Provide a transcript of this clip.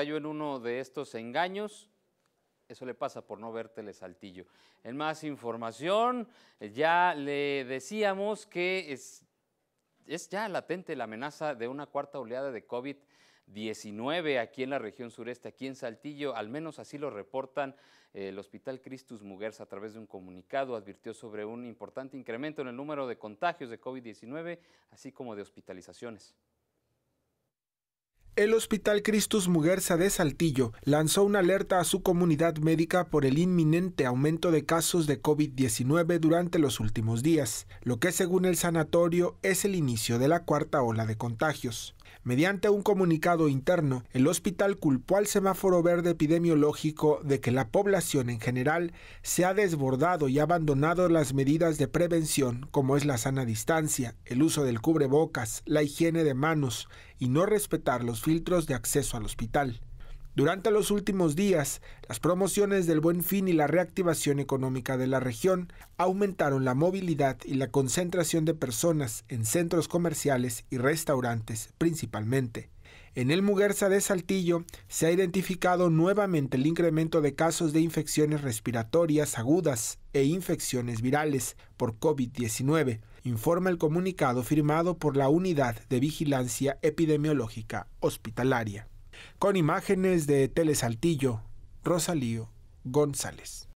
cayó en uno de estos engaños, eso le pasa por no ver Saltillo. En más información, ya le decíamos que es, ya latente la amenaza de una cuarta oleada de COVID. 19 aquí en la región sureste, aquí en Saltillo, al menos así lo reportan eh, el Hospital Cristus Mugers a través de un comunicado, advirtió sobre un importante incremento en el número de contagios de COVID-19, así como de hospitalizaciones. El Hospital Cristus Muguerza de Saltillo lanzó una alerta a su comunidad médica por el inminente aumento de casos de COVID-19 durante los últimos días, lo que según el sanatorio es el inicio de la cuarta ola de contagios. Mediante un comunicado interno, el hospital culpó al semáforo verde epidemiológico de que la población en general se ha desbordado y abandonado las medidas de prevención como es la sana distancia, el uso del cubrebocas, la higiene de manos, y no respetar los filtros de acceso al hospital. Durante los últimos días, las promociones del buen fin y la reactivación económica de la región aumentaron la movilidad y la concentración de personas en centros comerciales y restaurantes principalmente. En el Muguerza de Saltillo se ha identificado nuevamente el incremento de casos de infecciones respiratorias agudas e infecciones virales por COVID-19, informa el comunicado firmado por la Unidad de Vigilancia Epidemiológica Hospitalaria. Con imágenes de Telesaltillo, Rosalío González.